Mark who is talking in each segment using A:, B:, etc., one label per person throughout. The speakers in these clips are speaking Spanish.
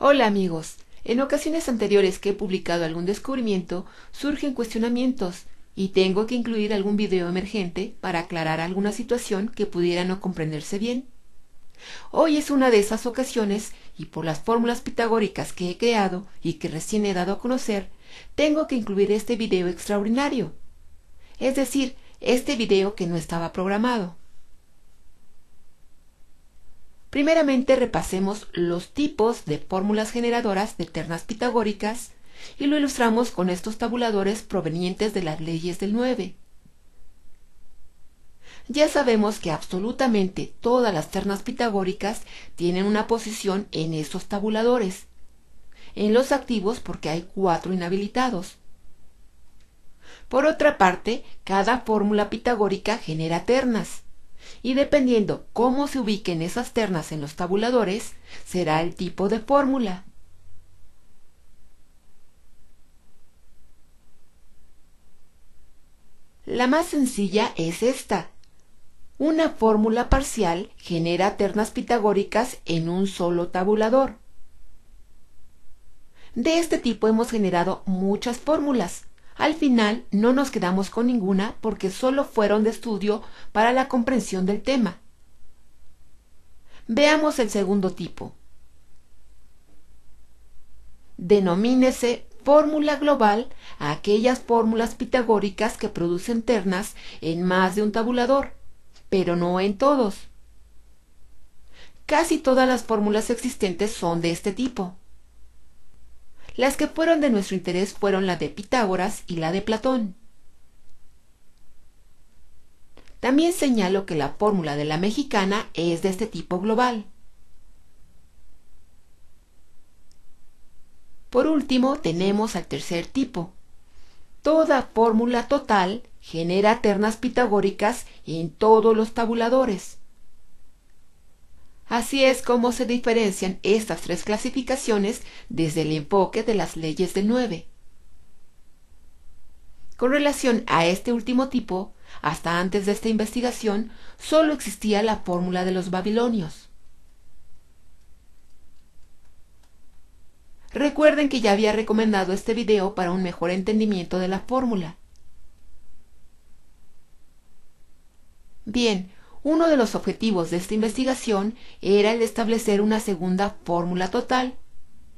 A: Hola amigos. En ocasiones anteriores que he publicado algún descubrimiento, surgen cuestionamientos y tengo que incluir algún video emergente para aclarar alguna situación que pudiera no comprenderse bien. Hoy es una de esas ocasiones y por las fórmulas pitagóricas que he creado y que recién he dado a conocer, tengo que incluir este video extraordinario. Es decir, este video que no estaba programado. Primeramente repasemos los tipos de fórmulas generadoras de ternas pitagóricas y lo ilustramos con estos tabuladores provenientes de las leyes del 9. Ya sabemos que absolutamente todas las ternas pitagóricas tienen una posición en estos tabuladores, en los activos porque hay cuatro inhabilitados. Por otra parte, cada fórmula pitagórica genera ternas, y dependiendo cómo se ubiquen esas ternas en los tabuladores, será el tipo de fórmula. La más sencilla es esta. Una fórmula parcial genera ternas pitagóricas en un solo tabulador. De este tipo hemos generado muchas fórmulas, al final no nos quedamos con ninguna porque solo fueron de estudio para la comprensión del tema. Veamos el segundo tipo. Denomínese fórmula global a aquellas fórmulas pitagóricas que producen ternas en más de un tabulador, pero no en todos. Casi todas las fórmulas existentes son de este tipo. Las que fueron de nuestro interés fueron la de Pitágoras y la de Platón. También señalo que la fórmula de la mexicana es de este tipo global. Por último, tenemos al tercer tipo. Toda fórmula total genera ternas pitagóricas en todos los tabuladores. Así es como se diferencian estas tres clasificaciones desde el enfoque de las leyes de 9. Con relación a este último tipo, hasta antes de esta investigación, solo existía la fórmula de los babilonios. Recuerden que ya había recomendado este video para un mejor entendimiento de la fórmula. Bien, uno de los objetivos de esta investigación era el de establecer una segunda fórmula total,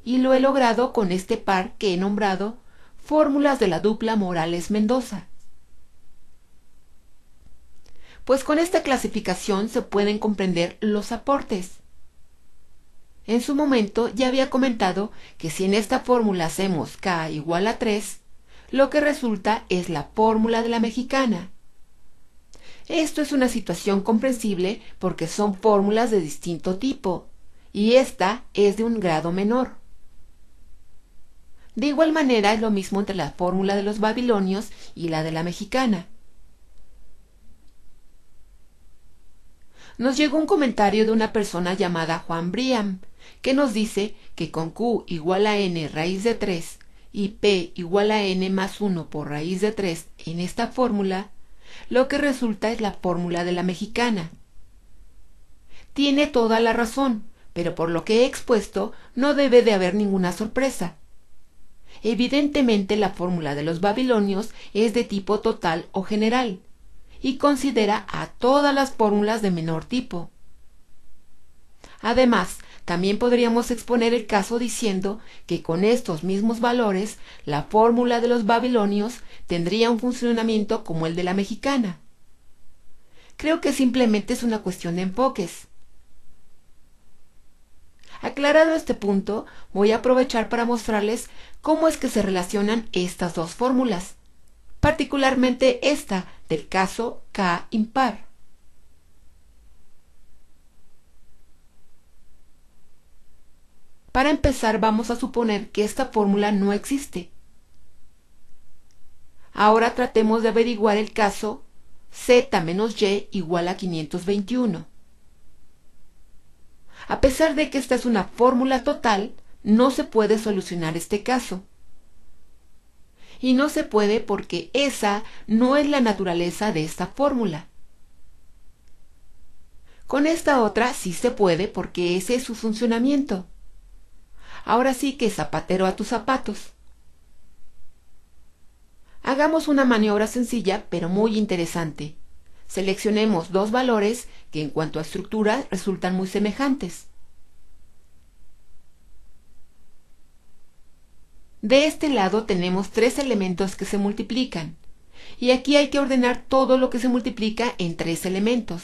A: y lo he logrado con este par que he nombrado Fórmulas de la dupla Morales-Mendoza. Pues con esta clasificación se pueden comprender los aportes. En su momento ya había comentado que si en esta fórmula hacemos k igual a 3, lo que resulta es la fórmula de la mexicana, esto es una situación comprensible porque son fórmulas de distinto tipo y esta es de un grado menor. De igual manera es lo mismo entre la fórmula de los babilonios y la de la mexicana. Nos llegó un comentario de una persona llamada Juan Briam, que nos dice que con Q igual a n raíz de 3 y P igual a n más 1 por raíz de 3 en esta fórmula, lo que resulta es la fórmula de la mexicana. Tiene toda la razón, pero por lo que he expuesto no debe de haber ninguna sorpresa. Evidentemente la fórmula de los babilonios es de tipo total o general, y considera a todas las fórmulas de menor tipo. Además, también podríamos exponer el caso diciendo que con estos mismos valores la fórmula de los babilonios tendría un funcionamiento como el de la mexicana. Creo que simplemente es una cuestión de enfoques. Aclarado este punto, voy a aprovechar para mostrarles cómo es que se relacionan estas dos fórmulas, particularmente esta del caso K impar. Para empezar, vamos a suponer que esta fórmula no existe. Ahora tratemos de averiguar el caso z menos y igual a 521. A pesar de que esta es una fórmula total, no se puede solucionar este caso. Y no se puede porque esa no es la naturaleza de esta fórmula. Con esta otra sí se puede porque ese es su funcionamiento. Ahora sí que zapatero a tus zapatos. Hagamos una maniobra sencilla pero muy interesante. Seleccionemos dos valores que en cuanto a estructura resultan muy semejantes. De este lado tenemos tres elementos que se multiplican. Y aquí hay que ordenar todo lo que se multiplica en tres elementos.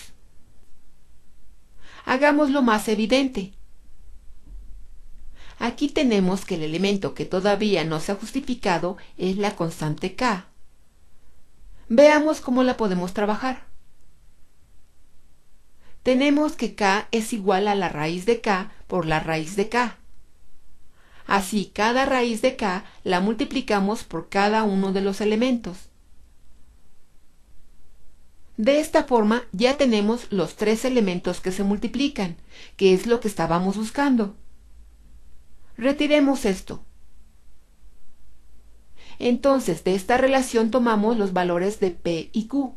A: Hagamos lo más evidente. Aquí tenemos que el elemento que todavía no se ha justificado es la constante k. Veamos cómo la podemos trabajar. Tenemos que k es igual a la raíz de k por la raíz de k. Así, cada raíz de k la multiplicamos por cada uno de los elementos. De esta forma ya tenemos los tres elementos que se multiplican, que es lo que estábamos buscando. Retiremos esto. Entonces, de esta relación tomamos los valores de P y Q.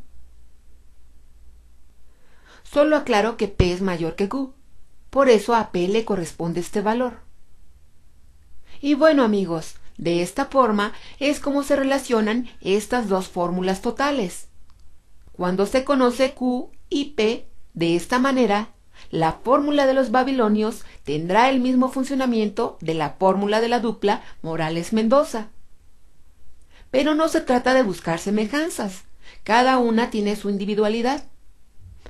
A: Solo aclaro que P es mayor que Q. Por eso a P le corresponde este valor. Y bueno amigos, de esta forma es como se relacionan estas dos fórmulas totales. Cuando se conoce Q y P de esta manera, la fórmula de los babilonios tendrá el mismo funcionamiento de la fórmula de la dupla Morales-Mendoza. Pero no se trata de buscar semejanzas. Cada una tiene su individualidad.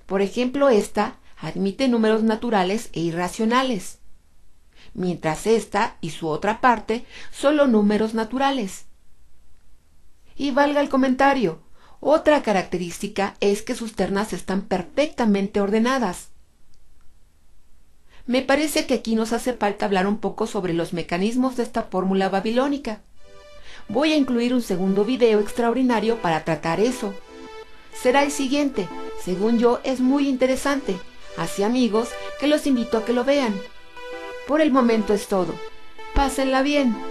A: Por ejemplo, esta admite números naturales e irracionales, mientras esta y su otra parte solo números naturales. Y valga el comentario, otra característica es que sus ternas están perfectamente ordenadas me parece que aquí nos hace falta hablar un poco sobre los mecanismos de esta fórmula babilónica. Voy a incluir un segundo video extraordinario para tratar eso. Será el siguiente, según yo es muy interesante, así amigos que los invito a que lo vean. Por el momento es todo. Pásenla bien.